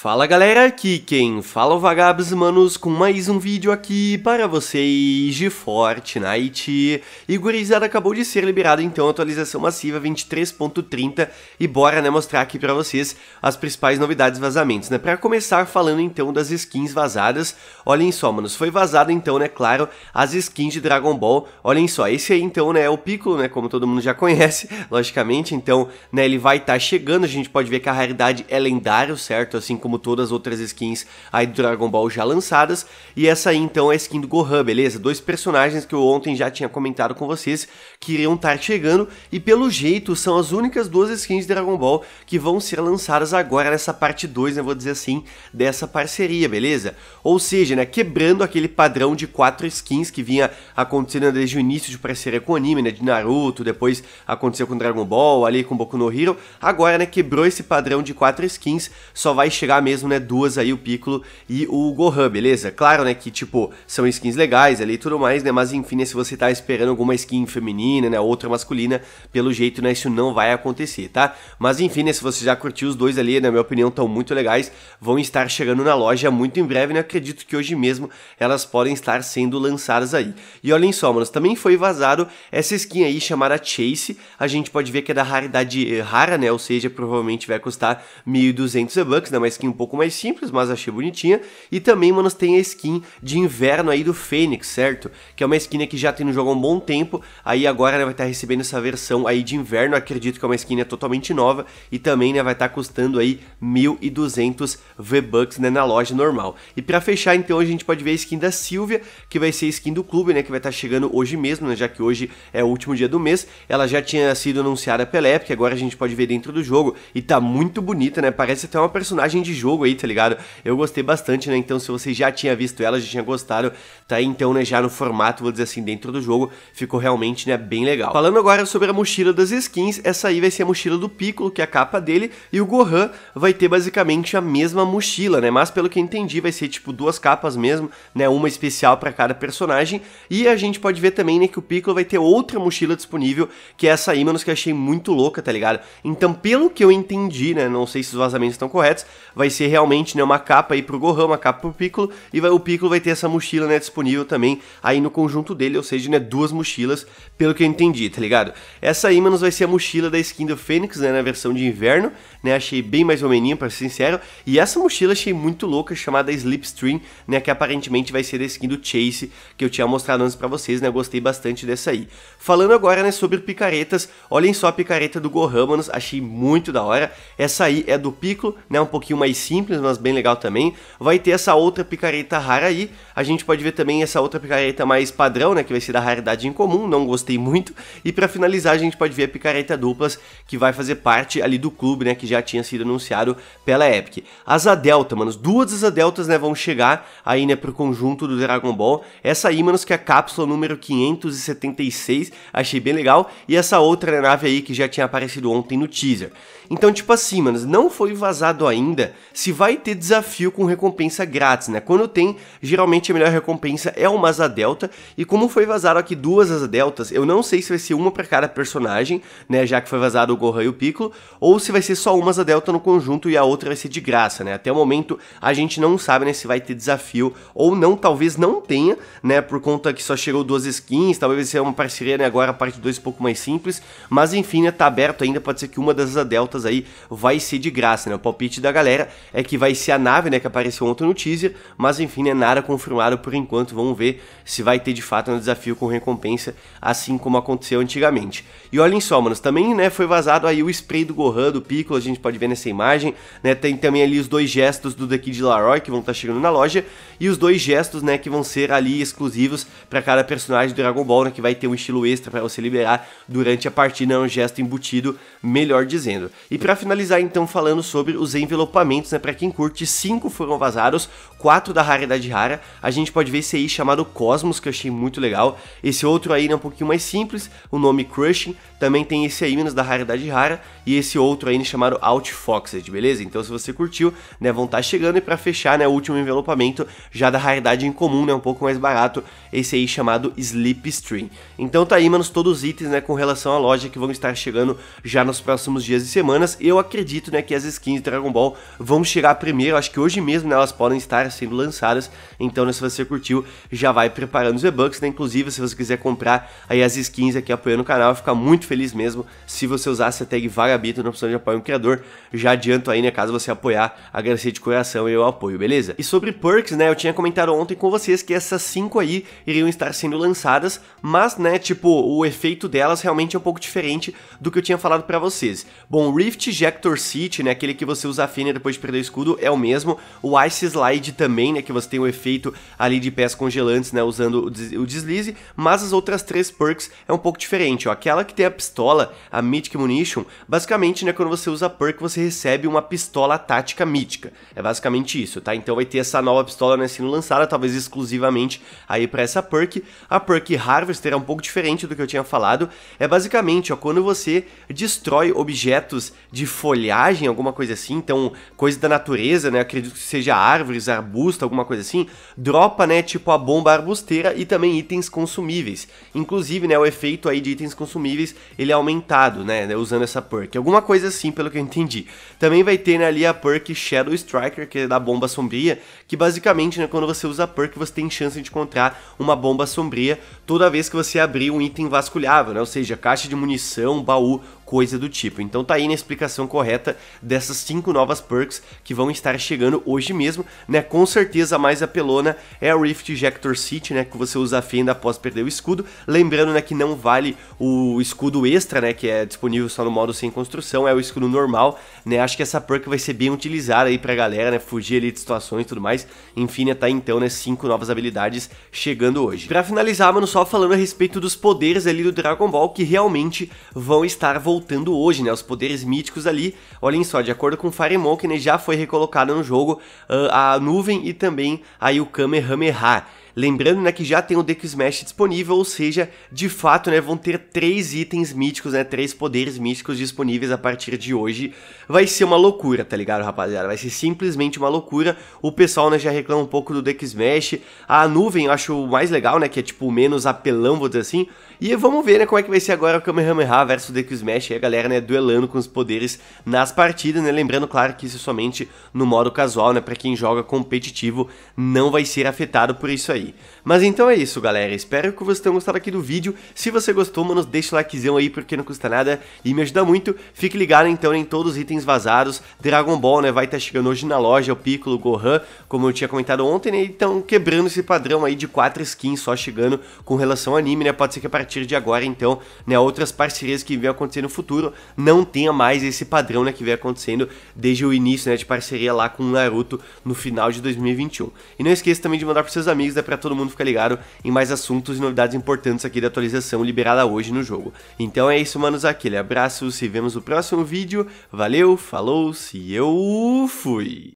Fala galera, aqui quem fala é o Vagabos Manos com mais um vídeo aqui para vocês de Fortnite. E gurizada, acabou de ser liberada então a atualização massiva 23.30 e bora né, mostrar aqui para vocês as principais novidades e vazamentos, né? Para começar falando então das skins vazadas, olhem só manos, foi vazada então, né, claro, as skins de Dragon Ball, olhem só, esse aí então né, é o Piccolo, né, como todo mundo já conhece, logicamente, então né, ele vai estar tá chegando, a gente pode ver que a raridade é lendário, certo, assim como como todas as outras skins aí do Dragon Ball já lançadas. E essa aí então é a skin do Gohan, beleza? Dois personagens que eu ontem já tinha comentado com vocês que iriam estar tá chegando e pelo jeito são as únicas duas skins de Dragon Ball que vão ser lançadas agora nessa parte 2, né, vou dizer assim, dessa parceria, beleza? Ou seja, né, quebrando aquele padrão de quatro skins que vinha acontecendo desde o início de parceria com o anime, né, de Naruto, depois aconteceu com Dragon Ball, ali com Boku no Hero, agora, né, quebrou esse padrão de quatro skins, só vai chegar mesmo, né, duas aí, o Piccolo e o Gohan, beleza? Claro, né, que tipo, são skins legais ali e tudo mais, né, mas enfim, né, se você tá esperando alguma skin feminina, né, outra masculina, pelo jeito, né, isso não vai acontecer, tá? Mas enfim, né, se você já curtiu os dois ali, na minha opinião, estão muito legais, vão estar chegando na loja muito em breve, né, acredito que hoje mesmo elas podem estar sendo lançadas aí. E olhem só, mano, também foi vazado essa skin aí chamada Chase, a gente pode ver que é da raridade eh, rara, né, ou seja, provavelmente vai custar 1.200 bucks, né, uma skin skin um pouco mais simples, mas achei bonitinha. E também, manos, tem a skin de inverno aí do Fênix, certo? Que é uma skin que já tem no jogo há um bom tempo, aí agora né, vai estar tá recebendo essa versão aí de inverno, acredito que é uma skin né, totalmente nova, e também né, vai estar tá custando aí 1.200 V-Bucks né, na loja normal. E para fechar, então, a gente pode ver a skin da Silvia, que vai ser a skin do clube, né, que vai estar tá chegando hoje mesmo, né, já que hoje é o último dia do mês, ela já tinha sido anunciada pela Epic, agora a gente pode ver dentro do jogo, e tá muito bonita, né, parece até uma personagem de jogo aí, tá ligado? Eu gostei bastante, né? Então, se você já tinha visto ela, já tinha gostado, tá aí então, né, já no formato, vou dizer assim, dentro do jogo, ficou realmente, né, bem legal. Falando agora sobre a mochila das skins, essa aí vai ser a mochila do Piccolo, que é a capa dele, e o Gohan vai ter basicamente a mesma mochila, né? Mas pelo que entendi, vai ser tipo duas capas mesmo, né? Uma especial para cada personagem, e a gente pode ver também, né, que o Piccolo vai ter outra mochila disponível, que é essa aí, manos, que eu achei muito louca, tá ligado? Então, pelo que eu entendi, né, não sei se os vazamentos estão corretos, vai vai ser realmente né, uma capa aí pro Gohan, uma capa pro Piccolo, e vai, o Piccolo vai ter essa mochila né, disponível também aí no conjunto dele, ou seja, né, duas mochilas, pelo que eu entendi, tá ligado? Essa aí, manos, vai ser a mochila da skin do Fênix, né, na versão de inverno, né, achei bem mais ou meninho, pra ser sincero, e essa mochila achei muito louca, chamada Slipstream, né, que aparentemente vai ser da skin do Chase, que eu tinha mostrado antes pra vocês, né, gostei bastante dessa aí. Falando agora, né, sobre picaretas, olhem só a picareta do Gohan, manos, achei muito da hora, essa aí é do Piccolo, né, um pouquinho mais simples, mas bem legal também. Vai ter essa outra picareta rara aí. A gente pode ver também essa outra picareta mais padrão, né? Que vai ser da raridade incomum, não gostei muito. E para finalizar, a gente pode ver a picareta duplas, que vai fazer parte ali do clube, né? Que já tinha sido anunciado pela Epic. a Delta, mano. Duas Asa Deltas, né? Vão chegar aí, né? Pro conjunto do Dragon Ball. Essa aí, mano, que é a cápsula número 576. Achei bem legal. E essa outra né, nave aí que já tinha aparecido ontem no teaser. Então, tipo assim, manos, não foi vazado ainda se vai ter desafio com recompensa grátis, né? Quando tem, geralmente a melhor recompensa é uma asa delta, e como foi vazado aqui duas asa deltas, eu não sei se vai ser uma para cada personagem, né, já que foi vazado o Gohan e o Piccolo, ou se vai ser só uma asa delta no conjunto e a outra vai ser de graça, né? Até o momento a gente não sabe, né, se vai ter desafio ou não, talvez não tenha, né, por conta que só chegou duas skins, talvez seja uma parceria, né, agora a parte 2 é um pouco mais simples, mas enfim, né, tá aberto ainda, pode ser que uma das asa deltas aí vai ser de graça, né? O palpite da galera é que vai ser a nave, né, que apareceu ontem no teaser, mas enfim, né, nada confirmado por enquanto, vamos ver se vai ter de fato um desafio com recompensa, assim como aconteceu antigamente. E olhem só, manos, também, né, foi vazado aí o spray do Gohan, do Piccolo, a gente pode ver nessa imagem, né, tem também ali os dois gestos do The Kid Laroi que vão estar tá chegando na loja, e os dois gestos, né, que vão ser ali exclusivos para cada personagem do Dragon Ball, né, que vai ter um estilo extra para você liberar durante a partida, é um gesto embutido, melhor dizendo. E para finalizar, então, falando sobre os envelopamentos né, para quem curte, cinco foram vazados, quatro da raridade rara. A gente pode ver esse aí chamado Cosmos, que eu achei muito legal. Esse outro aí é né, um pouquinho mais simples, o nome Crushing. Também tem esse aí, menos da raridade rara, e esse outro aí né, chamado Outfoxed, beleza? Então se você curtiu, né, vão estar tá chegando e para fechar, né, o último envelopamento já da raridade em comum, né, um pouco mais barato, esse aí chamado Sleep Stream. Então tá aí, manos, todos os itens, né, com relação à loja que vão estar chegando já nos próximos dias e semanas. Eu acredito, né, que as skins de Dragon Ball vão chegar primeiro, acho que hoje mesmo né, elas podem estar sendo lançadas, então né, se você curtiu, já vai preparando os e-bucks, né? inclusive se você quiser comprar aí as skins aqui apoiando o canal, ficar muito feliz mesmo se você usasse a tag Vagabito na opção de apoio é um criador, já adianto aí, né, caso você apoiar, agradecer de coração e eu apoio, beleza? E sobre perks, né, eu tinha comentado ontem com vocês que essas 5 aí iriam estar sendo lançadas, mas, né, tipo, o efeito delas realmente é um pouco diferente do que eu tinha falado para vocês. Bom, Rift Jector City, né, aquele que você usa a Fênia depois de de perder o escudo é o mesmo. O Ice Slide também, né, que você tem o um efeito ali de pés congelantes, né, usando o deslize, mas as outras três perks é um pouco diferente, ó. Aquela que tem a pistola, a Mythic Munition, basicamente, né, quando você usa a perk, você recebe uma pistola tática mítica. É basicamente isso, tá? Então vai ter essa nova pistola, né, sendo lançada, talvez exclusivamente aí para essa perk. A perk Harvester é um pouco diferente do que eu tinha falado. É basicamente, ó, quando você destrói objetos de folhagem, alguma coisa assim, então, coisa coisa da natureza, né? Acredito que seja árvores, arbusto, alguma coisa assim, dropa, né, tipo a bomba arbusteira e também itens consumíveis. Inclusive, né, o efeito aí de itens consumíveis, ele é aumentado, né, né, usando essa perk. Alguma coisa assim, pelo que eu entendi. Também vai ter né, ali a perk Shadow Striker, que é da bomba sombria, que basicamente, né, quando você usa a perk, você tem chance de encontrar uma bomba sombria toda vez que você abrir um item vasculhável, né? Ou seja, caixa de munição, baú coisa do tipo. Então tá aí na explicação correta dessas cinco novas perks que vão estar chegando hoje mesmo, né? Com certeza a mais apelona é a Rift Ejector City, né, que você usa a fenda após perder o escudo, lembrando, né, que não vale o escudo extra, né, que é disponível só no modo sem construção, é o escudo normal, né? Acho que essa perk vai ser bem utilizada aí pra galera, né, fugir ali de situações e tudo mais. Enfim, né, tá então, né, cinco novas habilidades chegando hoje. Para finalizar, mano, só falando a respeito dos poderes ali do Dragon Ball que realmente vão estar voltando voltando hoje, né? Os poderes míticos ali. Olhem só, de acordo com Fire que né, já foi recolocada no jogo uh, a nuvem e também aí o Kamehameha. Lembrando né, que já tem o Deck Smash disponível, ou seja, de fato né, vão ter três itens míticos, né, três poderes míticos disponíveis a partir de hoje. Vai ser uma loucura, tá ligado, rapaziada? Vai ser simplesmente uma loucura. O pessoal né, já reclama um pouco do Deck Smash. A nuvem eu acho mais legal, né, que é tipo menos apelão, vou dizer assim. E vamos ver né, como é que vai ser agora o Kamehameha versus o Deck Smash e a galera né, duelando com os poderes nas partidas. Né? Lembrando, claro, que isso somente no modo casual, né, para quem joga competitivo, não vai ser afetado por isso aí. Mas então é isso, galera. Espero que vocês tenham gostado aqui do vídeo. Se você gostou, mano, deixa o likezão aí, porque não custa nada e me ajuda muito. Fique ligado, então, em todos os itens vazados. Dragon Ball, né, vai estar tá chegando hoje na loja, o Piccolo, o Gohan, como eu tinha comentado ontem, né, então quebrando esse padrão aí de quatro skins só chegando com relação ao anime, né, pode ser que a partir de agora, então, né, outras parcerias que venham acontecer no futuro não tenha mais esse padrão, né, que vem acontecendo desde o início, né, de parceria lá com o Naruto no final de 2021. E não esqueça também de mandar para seus amigos da né, para todo mundo ficar ligado em mais assuntos e novidades importantes aqui da atualização liberada hoje no jogo. Então é isso, manos, aquele abraço, se vemos no próximo vídeo, valeu, falou, se eu fui!